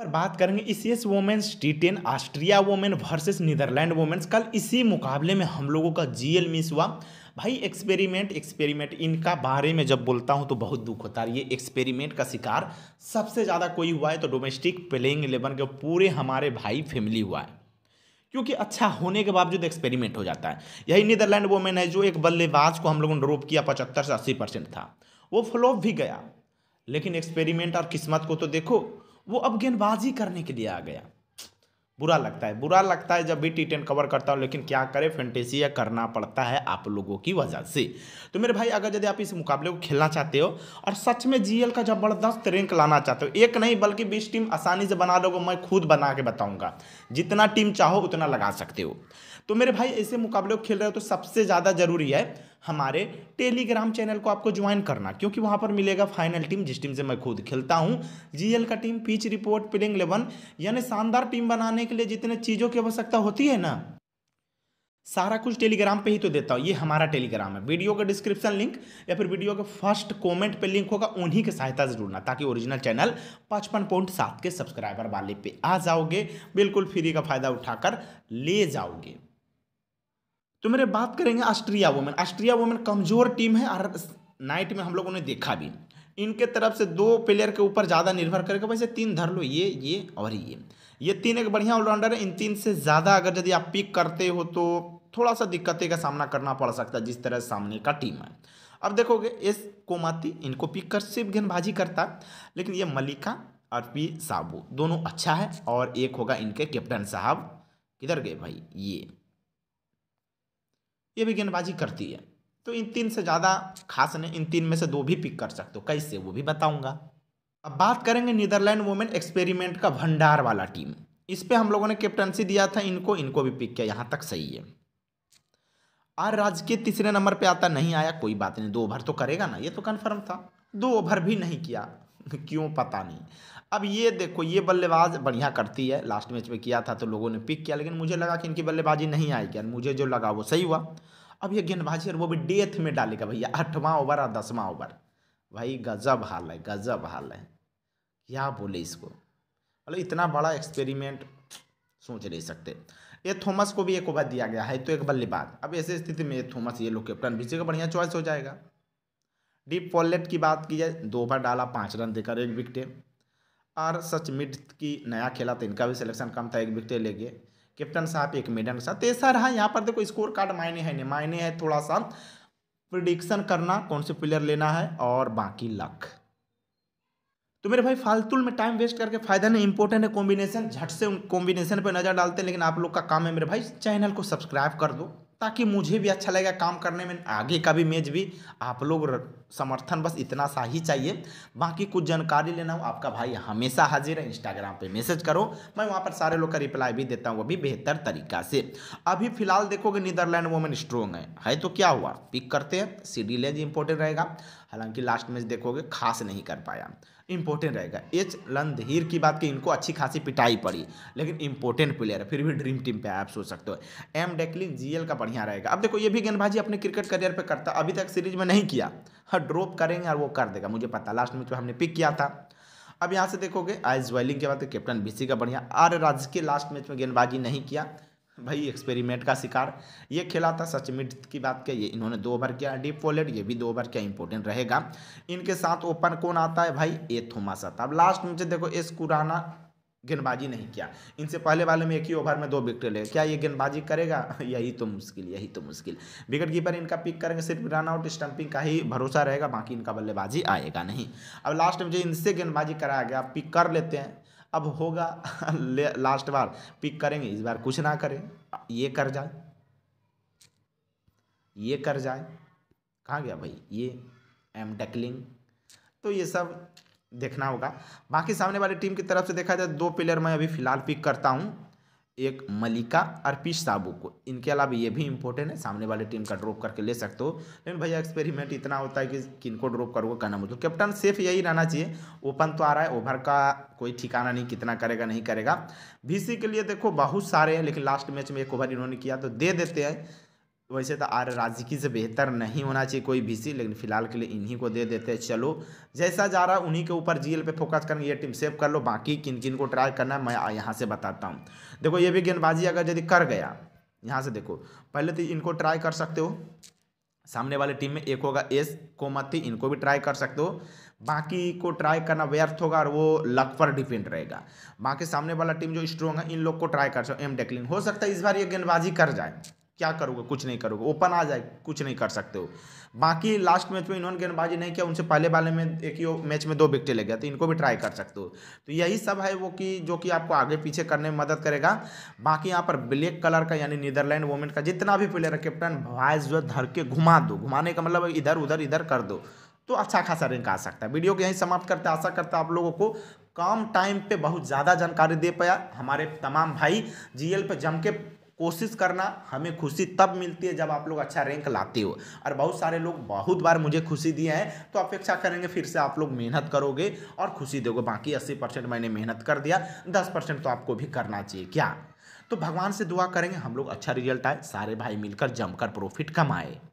पर बात करेंगे इस S women's T ten Austria women versus Netherlands women's कल इसी मुकाबले में हम लोगों का जीएल मिस हुआ भाई एक्सपेरिमेंट एक्सपेरिमेंट इनका बारे में जब बोलता हूँ तो बहुत दुख होता है ये एक्सपेरिमेंट का शिकार सबसे ज़्यादा कोई हुआ है तो डोमेस्टिक प्लेइंग इलेवन के पूरे हमारे भाई फैमिली हुआ है क्योंकि अच्छा होने के बावजूद एक्सपेरिमेंट हो जाता है यही नीदरलैंड वोमेन है जो एक बल्लेबाज को हम लोगों ने ड्रॉप किया पचहत्तर से अस्सी परसेंट था वो फ्लॉप भी गया लेकिन एक्सपेरिमेंट और किस्मत को तो देखो वो अब गेंदबाजी करने के लिए आ गया बुरा लगता है बुरा लगता है जब भी टी टेन कवर करता हूँ लेकिन क्या करें फेंटेसी या करना पड़ता है आप लोगों की वजह से तो मेरे भाई अगर यदि आप इस मुकाबले को खेलना चाहते हो और सच में जीएल का ज़बरदस्त रैंक लाना चाहते हो एक नहीं बल्कि बीस टीम आसानी से बना लोगों मैं खुद बना के बताऊँगा जितना टीम चाहो उतना लगा सकते हो तो मेरे भाई ऐसे मुकाबले को खेल रहे हो तो सबसे ज़्यादा ज़रूरी है हमारे टेलीग्राम चैनल को आपको ज्वाइन करना क्योंकि वहां पर मिलेगा फाइनल टीम जिस टीम से मैं खुद खेलता हूँ जीएल का team pitch report playing eleven यानी शानदार टीम बनाने के लिए जितने चीज़ों की आवश्यकता होती है ना सारा कुछ टेलीग्राम पे ही तो देता हूँ ये हमारा टेलीग्राम है वीडियो का डिस्क्रिप्शन लिंक या फिर वीडियो के फर्स्ट कमेंट पे लिंक होगा उन्हीं की सहायता से जुड़ना ताकि ओरिजिनल चैनल पचपन पॉइंट सात के सब्सक्राइबर वाले पे आ जाओगे बिल्कुल फ्री का फायदा उठाकर ले जाओगे तो मेरे बात करेंगे ऑस्ट्रिया वोमेन ऑस्ट्रिया वोमेन कमज़ोर टीम है और नाइट में हम लोगों ने देखा भी इनके तरफ से दो प्लेयर के ऊपर ज़्यादा निर्भर करके वैसे तीन धर लो ये ये और ये ये तीन एक बढ़िया ऑलराउंडर है इन तीन से ज़्यादा अगर यदि आप पिक करते हो तो थोड़ा सा दिक्कतें का सामना करना पड़ सकता है जिस तरह सामने का टीम है अब देखोगे एस कोमाती इनको पिक कर सिर्फ गेंदबाजी करता लेकिन ये मलिका और पी साबू दोनों अच्छा है और एक होगा इनके कैप्टन साहब किधर गए भाई ये ये भी गेंदबाजी करती है तो इन तीन से ज़्यादा खास नहीं इन तीन में से दो भी पिक कर सकते हो कैसे वो भी बताऊंगा अब बात करेंगे नीदरलैंड वुमेन एक्सपेरिमेंट का भंडार वाला टीम इस पर हम लोगों ने कैप्टनसी दिया था इनको इनको भी पिक किया यहाँ तक सही है आर राज के तीसरे नंबर पे आता नहीं आया कोई बात नहीं दो ओवर तो करेगा ना ये तो कन्फर्म था दो ओवर भी नहीं किया क्यों पता नहीं अब ये देखो ये बल्लेबाज बढ़िया करती है लास्ट मैच में किया था तो लोगों ने पिक किया लेकिन मुझे लगा कि इनकी बल्लेबाजी नहीं आएगी क्या मुझे जो लगा वो सही हुआ अब ये गेंदबाजी और वो भी डेथ में डालेगा भैया आठवां ओवर और दसवां ओवर भाई गजब हाल है गजब हाल है क्या बोले इसको मतलब इतना बड़ा एक्सपेरिमेंट सोच नहीं सकते ये थॉमस को भी एक ओवर दिया गया है तो एक बल्लेबाज अब ऐसे स्थिति में ए थॉमस ये लोग कैप्टन भी बढ़िया चॉइस हो जाएगा डीप पॉलेट की बात की जाए दो ओवर डाला पाँच रन देकर एक विकटे और सच मिड की नया खेला तो इनका भी सिलेक्शन कम था एक विकटे लेके कैप्टन साहब एक मिडन के साथ ऐसा रहा यहाँ पर देखो स्कोर कार्ड मायने है नहीं मायने है थोड़ा सा प्रिडिक्शन करना कौन से प्लेयर लेना है और बाकी लक तो मेरे भाई फालतू में टाइम वेस्ट करके फायदा नहीं इंपॉर्टेंट है कॉम्बिनेशन झट से उन कॉम्बिनेशन पर नज़र डालते हैं लेकिन आप लोग का काम है मेरे भाई चैनल को सब्सक्राइब कर दो ताकि मुझे भी अच्छा लगेगा काम करने में आगे का भी मैच भी आप लोग समर्थन बस इतना सा ही चाहिए बाकी कुछ जानकारी लेना हो आपका भाई हमेशा हाजिर है इंस्टाग्राम पे मैसेज करो मैं वहाँ पर सारे लोग का रिप्लाई भी देता हूँ वो भी बेहतर तरीका से अभी फिलहाल देखोगे नीदरलैंड वोमेन स्ट्रोंग है है तो क्या हुआ पिक करते हैं सीडी लेंज इंपॉर्टेंट रहेगा हालांकि लास्ट मैच देखोगे खास नहीं कर पाया इंपॉर्टेंट रहेगा एच लंधीर की बात की इनको अच्छी खासी पिटाई पड़ी लेकिन इंपॉर्टेंट प्लेयर है फिर भी ड्रीम टीम पे आप सोच सकते हो एम डेकलिन जीएल का बढ़िया रहेगा अब देखो ये भी गेंदबाजी अपने क्रिकेट करियर पे करता अभी तक सीरीज में नहीं किया ड्रॉप करेंगे और वो कर देगा मुझे पता लास्ट में जो हमने पिक किया था अब यहाँ से देखोगे आइज वेलिंग के बाद कैप्टन तो बीसी का बढ़िया आर राज के लास्ट मैच में गेंदबाजी नहीं किया भाई एक्सपेरिमेंट का शिकार ये खेला था सचमिट की बात क्या ये इन्होंने दो ओवर किया डीप वॉलेट ये भी दो ओवर क्या इंपॉर्टेंट रहेगा इनके साथ ओपन कौन आता है भाई ए थोमास आता अब लास्ट मुझे देखो एस कुराना गेंदबाजी नहीं किया इनसे पहले वाले में एक ही ओवर में दो विकेट ले क्या ये गेंदबाजी करेगा यही तो मुश्किल यही तो मुश्किल विकेट कीपर इनका पिक करेंगे सिर्फ रन आउट स्टंपिंग का ही भरोसा रहेगा बाकी इनका बल्लेबाजी आएगा नहीं अब लास्ट में जो इनसे गेंदबाजी कराया गया पिक कर लेते हैं अब होगा लास्ट बार पिक करेंगे इस बार कुछ ना करें ये कर जाए ये कर जाए कहाँ गया भाई ये एम डकलिंग तो ये सब देखना होगा बाकी सामने वाली टीम की तरफ से देखा जाए दो प्लेयर मैं अभी फिलहाल पिक करता हूँ एक मलिका अर्पिश साबू को इनके अलावा ये भी इंपॉर्टेंट है सामने वाली टीम का ड्रॉप करके ले सकते हो लेकिन भैया एक्सपेरिमेंट इतना होता है कि किनको ड्रॉप करोगे करना मुझे कैप्टन सेफ यही रहना चाहिए ओपन तो आ रहा है ओवर का कोई ठिकाना नहीं कितना करेगा नहीं करेगा बीसी के लिए देखो बहुत सारे हैं लेकिन लास्ट मैच में एक ओवर इन्होंने किया तो दे देते हैं तो वैसे तो आर राजिकी से बेहतर नहीं होना चाहिए कोई भी सी लेकिन फिलहाल के लिए इन्हीं को दे देते हैं चलो जैसा जा रहा है उन्हीं के ऊपर जीएल पे फोकस करेंगे ये टीम सेव कर लो बाकी किन किन को ट्राई करना है मैं यहाँ से बताता हूँ देखो ये भी गेंदबाजी अगर यदि कर गया यहाँ से देखो पहले तो इनको ट्राई कर सकते हो सामने वाले टीम में एक होगा एस कोमती इनको भी ट्राई कर सकते हो बाकी को ट्राई करना व्यर्थ होगा और वो लक पर डिपेंड रहेगा बाकी सामने वाला टीम जो स्ट्रॉन्ग है इन लोग को ट्राई कर सकते हो एम डेकलिंग हो सकता है इस बार ये गेंदबाजी कर जाए क्या करोगे कुछ नहीं करोगे ओपन आ जाए कुछ नहीं कर सकते हो बाकी लास्ट मैच में इन्होंने गेंदबाजी नहीं किया उनसे पहले वाले में एक ही मैच में दो विकटें लग गया तो इनको भी ट्राई कर सकते हो तो यही सब है वो कि जो कि आपको आगे पीछे करने में मदद करेगा बाकी यहाँ पर ब्लैक कलर का यानी नीदरलैंड वोमेंट का जितना भी प्लेयर है कैप्टन वाइज जो धर के घुमा दो घुमाने का मतलब इधर उधर इधर कर दो तो अच्छा खासा रैंक आ सकता है वीडियो को यहीं समाप्त करते आशा करते आप लोगों को कम टाइम पे बहुत ज़्यादा जानकारी दे पाया हमारे तमाम भाई जीएल पे जम के कोशिश करना हमें खुशी तब मिलती है जब आप लोग अच्छा रैंक लाते हो और बहुत सारे लोग बहुत बार मुझे खुशी दिए हैं तो अपेक्षा करेंगे फिर से आप लोग मेहनत करोगे और खुशी दोगे बाकी अस्सी परसेंट मैंने मेहनत कर दिया दस परसेंट तो आपको भी करना चाहिए क्या तो भगवान से दुआ करेंगे हम लोग अच्छा रिजल्ट आए सारे भाई मिलकर जमकर प्रॉफिट कमाए